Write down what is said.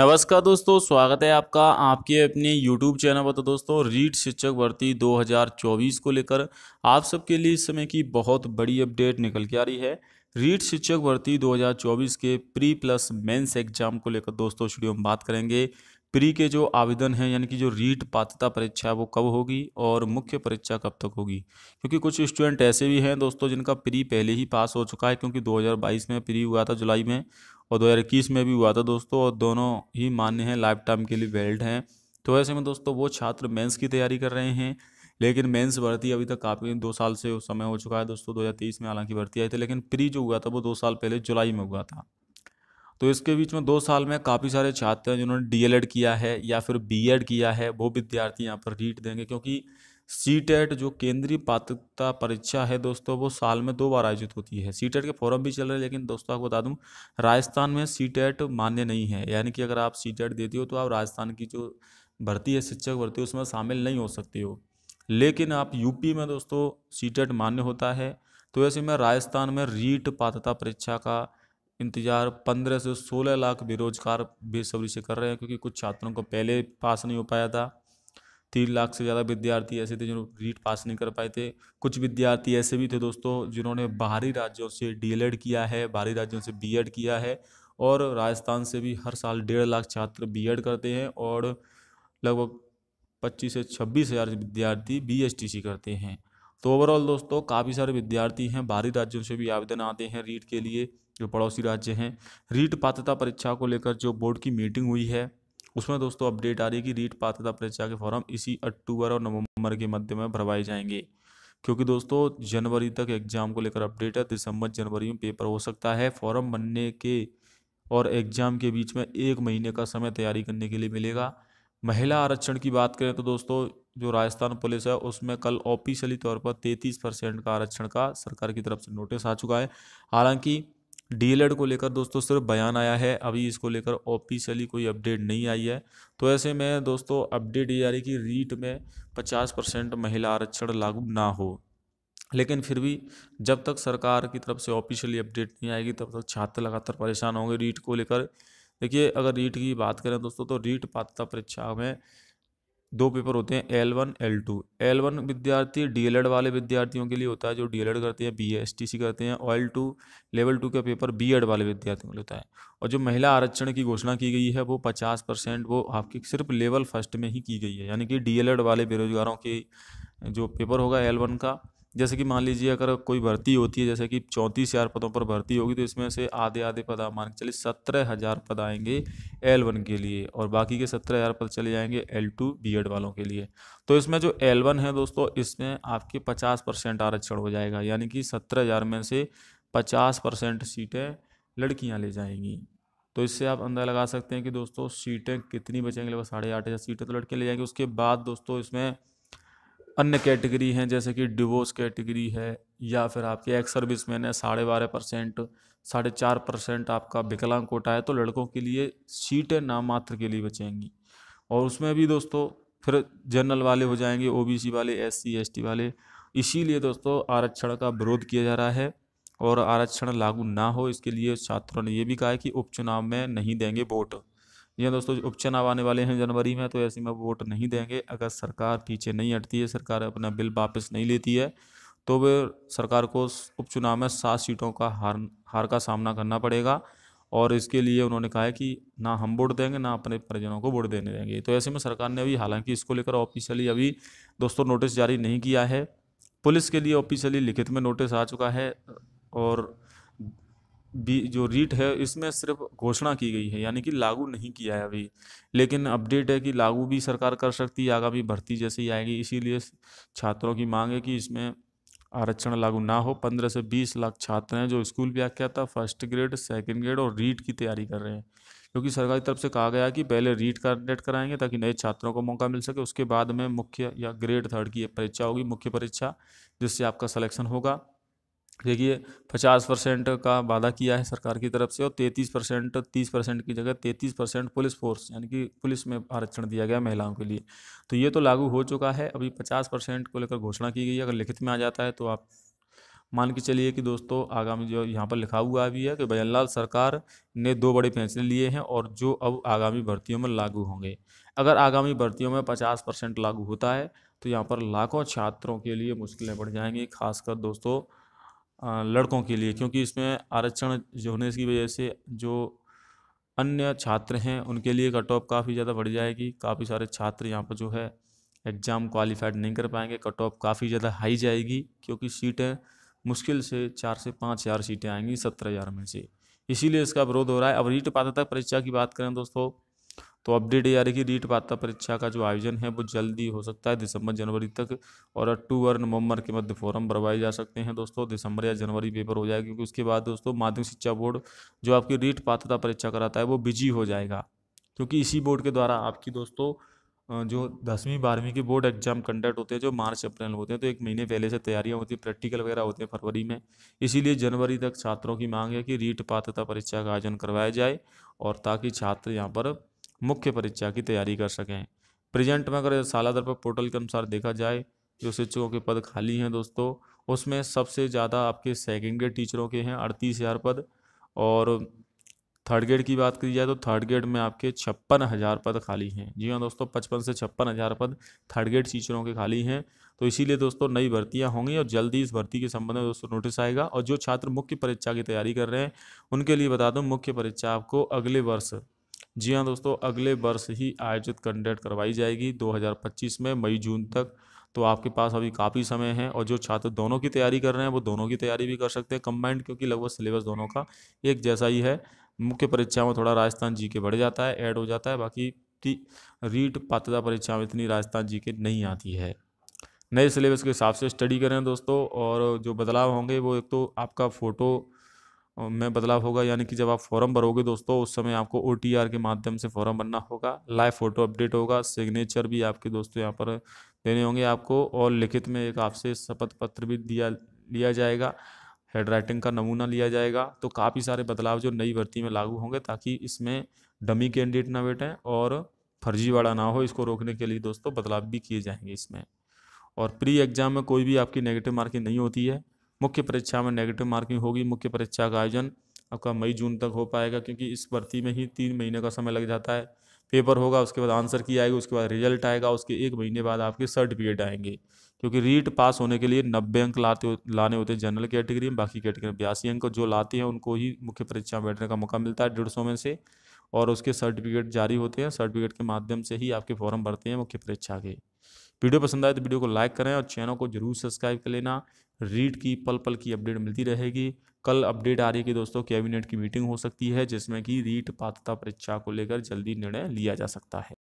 नमस्कार दोस्तों स्वागत है आपका आपके अपने YouTube चैनल पर तो दोस्तों रीट शिक्षक भर्ती 2024 को लेकर आप सबके लिए इस समय की बहुत बड़ी अपडेट निकल के आ रही है रीट शिक्षक भर्ती 2024 के प्री प्लस मेंस एग्जाम को लेकर दोस्तों स्टूडियो में बात करेंगे प्री के जो आवेदन है यानी कि जो रीट पात्रता परीक्षा है वो कब होगी और मुख्य परीक्षा कब तक होगी क्योंकि कुछ स्टूडेंट ऐसे भी हैं दोस्तों जिनका प्री पहले ही पास हो चुका है क्योंकि 2022 में प्री हुआ था जुलाई में और 2021 में भी हुआ था दोस्तों और दोनों ही मान्य हैं लाइफ टाइम के लिए वेल्ड हैं तो ऐसे में दोस्तों वो छात्र मेन्स की तैयारी कर रहे हैं लेकिन मेंस भर्ती अभी तक काफ़ी दो साल से उस समय हो चुका है दोस्तों 2023 में हालांकि भर्ती आई थी लेकिन प्री जो हुआ था वो दो साल पहले जुलाई में हुआ था तो इसके बीच में दो साल में काफ़ी सारे छात्र हैं जिन्होंने डी किया है या फिर बी किया है वो विद्यार्थी यहाँ पर रीट देंगे क्योंकि सी टेट जो केंद्रीय पात्रता परीक्षा है दोस्तों वो साल में दो बार आयोजित होती है सी टेट के फॉरम भी चल रहे हैं लेकिन दोस्तों आपको बता दूं राजस्थान में सी टेट मान्य नहीं है यानी कि अगर आप सी टेट देती हो तो आप राजस्थान की जो भर्ती है शिक्षक भर्ती उसमें शामिल नहीं हो सकती हो लेकिन आप यूपी में दोस्तों सीटेट मान्य होता है तो ऐसे में राजस्थान में रीट पात्रता परीक्षा का इंतजार 15 से 16 लाख बेरोजगार बेसब्री से कर रहे हैं क्योंकि कुछ छात्रों को पहले पास नहीं हो पाया था तीन लाख से ज़्यादा विद्यार्थी ऐसे थे जो रीट पास नहीं कर पाए थे कुछ विद्यार्थी ऐसे भी थे दोस्तों जिन्होंने बाहरी राज्यों से डी किया है बाहरी राज्यों से बी किया है और राजस्थान से भी हर साल डेढ़ लाख छात्र बी करते हैं और लगभग पच्चीस से छब्बीस हज़ार विद्यार्थी बी करते हैं तो ओवरऑल दोस्तों काफ़ी सारे विद्यार्थी हैं बाहरी राज्यों से भी आवेदन आते हैं रीट के लिए जो पड़ोसी राज्य हैं रीट पात्रता परीक्षा को लेकर जो बोर्ड की मीटिंग हुई है उसमें दोस्तों अपडेट आ रही है कि रीट पात्रता परीक्षा के फॉर्म इसी अक्टूबर और नवंबर के मध्य में भरवाए जाएंगे क्योंकि दोस्तों जनवरी तक एग्जाम को लेकर अपडेट है दिसंबर जनवरी में पेपर हो सकता है फॉर्म बनने के और एग्जाम के बीच में एक महीने का समय तैयारी करने के लिए मिलेगा महिला आरक्षण की बात करें तो दोस्तों जो राजस्थान पुलिस है उसमें कल ऑफिशियली तौर पर 33 परसेंट का आरक्षण का सरकार की तरफ से नोटिस आ चुका है हालांकि डीएलएड को लेकर दोस्तों सिर्फ बयान आया है अभी इसको लेकर ऑफिशियली कोई अपडेट नहीं आई है तो ऐसे में दोस्तों अपडेट ये आ रही कि रीट में 50 परसेंट महिला आरक्षण लागू ना हो लेकिन फिर भी जब तक सरकार की तरफ से ऑफिशियली अपडेट नहीं आएगी तब तक छात्र लगातार परेशान होंगे रीट को लेकर देखिए अगर रीट की बात करें दोस्तों तो रीट पात्रता परीक्षा में दो पेपर होते हैं L one L two L one विद्यार्थी एड वाले विद्यार्थियों के लिए होता है जो एड करते हैं बी एस टी सी करते हैं और एल टू लेवल टू का पेपर बी एड वाले विद्यार्थियों के लिए होता है और जो महिला आरक्षण की घोषणा की गई है वो पचास परसेंट वो आपकी सिर्फ लेवल फर्स्ट में ही की गई है यानी कि एड वाले बेरोजगारों के जो पेपर होगा एल वन का जैसे कि मान लीजिए अगर कोई भर्ती होती है जैसे कि चौंतीस हज़ार पदों पर भर्ती होगी तो इसमें से आधे आधे पद आप मान के चलिए सत्रह हज़ार पद आएंगे एल वन के लिए और बाकी के सत्रह हज़ार पद चले जाएंगे एल टू बी एड वालों के लिए तो इसमें जो एल वन है दोस्तों इसमें आपके पचास परसेंट आरक्षण हो जाएगा यानी कि सत्रह हज़ार में से पचास परसेंट सीटें लड़कियाँ ले जाएंगी तो इससे आप अंदाजा लगा सकते हैं कि दोस्तों सीटें कितनी बचेंगी लगभग साढ़े आठ हज़ार सीटें तो लड़के ले जाएंगे उसके बाद दोस्तों इसमें अन्य कैटेगरी हैं जैसे कि डिवोर्स कैटेगरी है या फिर आपके एक्स सर्विस मैन है साढ़े बारह परसेंट साढ़े चार परसेंट आपका विकलांग कोटा है तो लड़कों के लिए सीटें नाम मात्र के लिए बचेंगी और उसमें भी दोस्तों फिर जनरल वाले हो जाएंगे ओ वाले एस सी वाले इसीलिए दोस्तों आरक्षण का विरोध किया जा रहा है और आरक्षण लागू ना हो इसके लिए छात्रों ने ये भी कहा है कि उपचुनाव में नहीं देंगे वोट जी हाँ दोस्तों उपचुनाव आने वाले हैं जनवरी में तो ऐसे में वोट नहीं देंगे अगर सरकार पीछे नहीं हटती है सरकार अपना बिल वापस नहीं लेती है तो वे सरकार को उपचुनाव में सात सीटों का हार हार का सामना करना पड़ेगा और इसके लिए उन्होंने कहा है कि ना हम वोट देंगे ना अपने परिजनों को वोट देने देंगे तो ऐसे में सरकार ने अभी हालांकि इसको लेकर ऑफिशियली अभी दोस्तों नोटिस जारी नहीं किया है पुलिस के लिए ऑफिशियली लिखित में नोटिस आ चुका है और बी जो रीट है इसमें सिर्फ घोषणा की गई है यानी कि लागू नहीं किया है अभी लेकिन अपडेट है कि लागू भी सरकार कर सकती है आगामी भर्ती जैसे ही आएगी इसीलिए छात्रों की मांग है कि इसमें आरक्षण लागू ना हो पंद्रह से बीस लाख छात्र हैं जो स्कूल था फर्स्ट ग्रेड सेकेंड ग्रेड और रीट की तैयारी कर रहे हैं क्योंकि सरकार की तरफ से कहा गया कि पहले रीट का अपडेट कराएंगे ताकि नए छात्रों को मौका मिल सके उसके बाद में मुख्य या ग्रेड थर्ड की परीक्षा होगी मुख्य परीक्षा जिससे आपका सलेक्शन होगा देखिए 50 परसेंट का वादा किया है सरकार की तरफ से और 33 परसेंट तीस परसेंट की जगह 33 परसेंट पुलिस फोर्स यानी कि पुलिस में आरक्षण दिया गया महिलाओं के लिए तो ये तो लागू हो चुका है अभी 50 परसेंट को लेकर घोषणा की गई है अगर लिखित में आ जाता है तो आप मान के चलिए कि दोस्तों आगामी जो यहाँ पर लिखा हुआ भी है कि भजनलाल सरकार ने दो बड़े फैसले लिए हैं और जो अब आगामी भर्तियों में लागू होंगे अगर आगामी भर्तियों में पचास परसेंट लागू होता है तो यहाँ पर लाखों छात्रों के लिए मुश्किलें बढ़ जाएंगी खासकर दोस्तों लड़कों के लिए क्योंकि इसमें आरक्षण होने की वजह से जो अन्य छात्र हैं उनके लिए कट ऑफ काफ़ी ज़्यादा बढ़ जाएगी काफ़ी सारे छात्र यहाँ पर जो है एग्ज़ाम क्वालिफाइड नहीं कर पाएंगे कट ऑफ काफ़ी ज़्यादा हाई जाएगी क्योंकि सीटें मुश्किल से चार से पाँच हज़ार सीटें आएंगी सत्रह हज़ार में से इसीलिए इसका विरोध हो रहा है अब रीट पात्रता परीक्षा की बात करें दोस्तों तो अपडेट ये आ रही है कि रीट पात्र परीक्षा का जो आयोजन है वो जल्दी हो सकता है दिसंबर जनवरी तक और अक्टूबर नवंबर के मध्य फॉर्म भरवाए जा सकते हैं दोस्तों दिसंबर या जनवरी पेपर हो जाएगा क्योंकि उसके बाद दोस्तों माध्यमिक शिक्षा बोर्ड जो आपकी रीट पात्रता परीक्षा कराता है वो बिजी हो जाएगा क्योंकि इसी बोर्ड के द्वारा आपकी दोस्तों जो दसवीं बारहवीं के बोर्ड एग्जाम कंडक्ट होते हैं जो मार्च अप्रैल होते हैं तो एक महीने पहले से तैयारियां होती हैं प्रैक्टिकल वगैरह होते हैं फरवरी में इसीलिए जनवरी तक छात्रों की मांग है कि रीट पात्रता परीक्षा का आयोजन करवाया जाए और ताकि छात्र यहाँ पर मुख्य परीक्षा की तैयारी कर सकें प्रेजेंट में अगर साल दर पर पोर्टल के अनुसार देखा जाए जो शिक्षकों के पद खाली हैं दोस्तों उसमें सबसे ज़्यादा आपके सेकेंड ग्रेड टीचरों के हैं अड़तीस हज़ार पद और थर्ड ग्रेड की बात की जाए तो थर्ड ग्रेड में आपके छप्पन हज़ार पद खाली हैं जी हाँ दोस्तों पचपन से छप्पन हज़ार पद थर्ड ग्रेड टीचरों के खाली हैं तो इसीलिए दोस्तों नई भर्तियां होंगी और जल्दी इस भर्ती के संबंध में दोस्तों नोटिस आएगा और जो छात्र मुख्य परीक्षा की तैयारी कर रहे हैं उनके लिए बता दूँ मुख्य परीक्षा आपको अगले वर्ष जी हाँ दोस्तों अगले वर्ष ही आयोजित कैंडिडेट करवाई जाएगी 2025 में मई जून तक तो आपके पास अभी काफ़ी समय है और जो छात्र दोनों की तैयारी कर रहे हैं वो दोनों की तैयारी भी कर सकते हैं कंबाइंड क्योंकि लगभग सिलेबस दोनों का एक जैसा ही है मुख्य परीक्षा में थोड़ा राजस्थान जी के बढ़ जाता है ऐड हो जाता है बाकी रीट पात्रता परीक्षा में इतनी राजस्थान जी के नहीं आती है नए सिलेबस के हिसाब से स्टडी करें दोस्तों और जो बदलाव होंगे वो एक तो आपका फ़ोटो में बदलाव होगा यानी कि जब आप फॉर्म भरोगे दोस्तों उस समय आपको ओ के माध्यम से फॉर्म भरना होगा लाइव फोटो अपडेट होगा सिग्नेचर भी आपके दोस्तों यहाँ पर देने होंगे आपको और लिखित में एक आपसे शपथ पत्र भी दिया लिया जाएगा हेड राइटिंग का नमूना लिया जाएगा तो काफ़ी सारे बदलाव जो नई भर्ती में लागू होंगे ताकि इसमें डमी कैंडिडेट ना बैठें और फर्जीवाड़ा ना हो इसको रोकने के लिए दोस्तों बदलाव भी किए जाएंगे इसमें और प्री एग्ज़ाम में कोई भी आपकी नेगेटिव मार्किंग नहीं होती है मुख्य परीक्षा में नेगेटिव मार्किंग होगी मुख्य परीक्षा का आयोजन आपका मई जून तक हो पाएगा क्योंकि इस भर्ती में ही तीन महीने का समय लग जाता है पेपर होगा उसके बाद आंसर की आएगी उसके बाद रिजल्ट आएगा उसके एक महीने बाद आपके सर्टिफिकेट आएंगे क्योंकि रीट पास होने के लिए नब्बे अंक लाते लाने होते हैं जनरल कैटेगरी में बाकी कैटेगरी में बयासी अंक जो लाते हैं उनको ही मुख्य परीक्षा में बैठने का मौका मिलता है डेढ़ सौ में से और उसके सर्टिफिकेट जारी होते हैं सर्टिफिकेट के माध्यम से ही आपके फॉर्म भरते हैं मुख्य परीक्षा के वीडियो पसंद आए तो वीडियो को लाइक करें और चैनल को जरूर सब्सक्राइब कर लेना रीड की पल पल की अपडेट मिलती रहेगी कल अपडेट आ रही है कि दोस्तों कैबिनेट की मीटिंग हो सकती है जिसमें कि रीट पात्रता परीक्षा को लेकर जल्दी निर्णय लिया जा सकता है